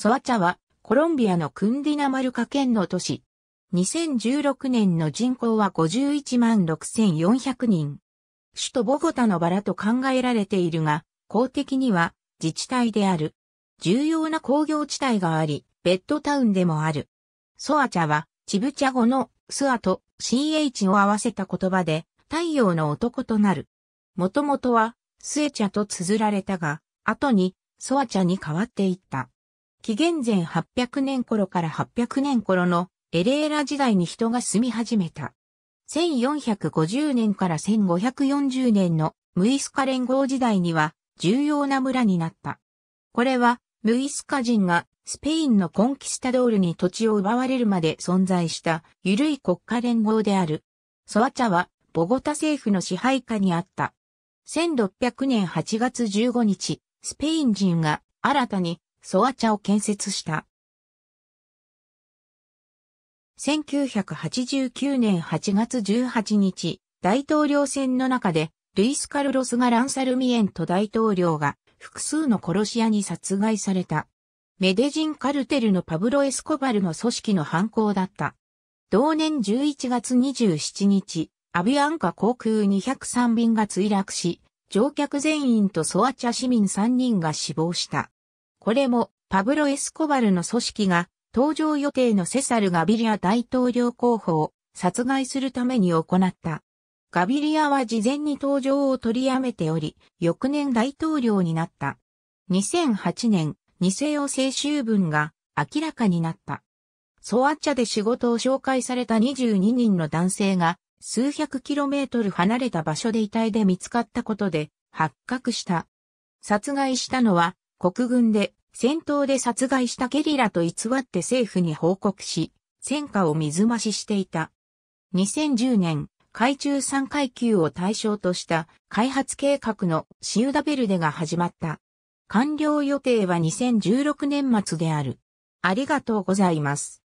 ソアチャは、コロンビアのクンディナマルカ県の都市。2016年の人口は51万6400人。首都ボゴタのバラと考えられているが、公的には自治体である。重要な工業地帯があり、ベッドタウンでもある。ソアチャは、チブチャ語のスアと CH を合わせた言葉で、太陽の男となる。もともとは、スエチャと綴られたが、後に、ソアチャに変わっていった。紀元前800年頃から800年頃のエレーラ時代に人が住み始めた。1450年から1540年のムイスカ連合時代には重要な村になった。これはムイスカ人がスペインのコンキスタドールに土地を奪われるまで存在したゆるい国家連合である。ソアチャはボゴタ政府の支配下にあった。1600年8月15日、スペイン人が新たにソアチャを建設した。1989年8月18日、大統領選の中で、ルイス・カルロス・がランサルミエント大統領が複数の殺し屋に殺害された。メデジンカルテルのパブロ・エスコバルの組織の犯行だった。同年11月27日、アビアンカ航空203便が墜落し、乗客全員とソアチャ市民3人が死亡した。これもパブロ・エスコバルの組織が登場予定のセサル・ガビリア大統領候補を殺害するために行った。ガビリアは事前に登場を取りやめており、翌年大統領になった。2008年、ニセオ青州分が明らかになった。ソアッチャで仕事を紹介された22人の男性が数百キロメートル離れた場所で遺体で見つかったことで発覚した。殺害したのは国軍で戦闘で殺害したゲリラと偽って政府に報告し、戦果を水増ししていた。2010年、海中3階級を対象とした開発計画のシウダベルデが始まった。完了予定は2016年末である。ありがとうございます。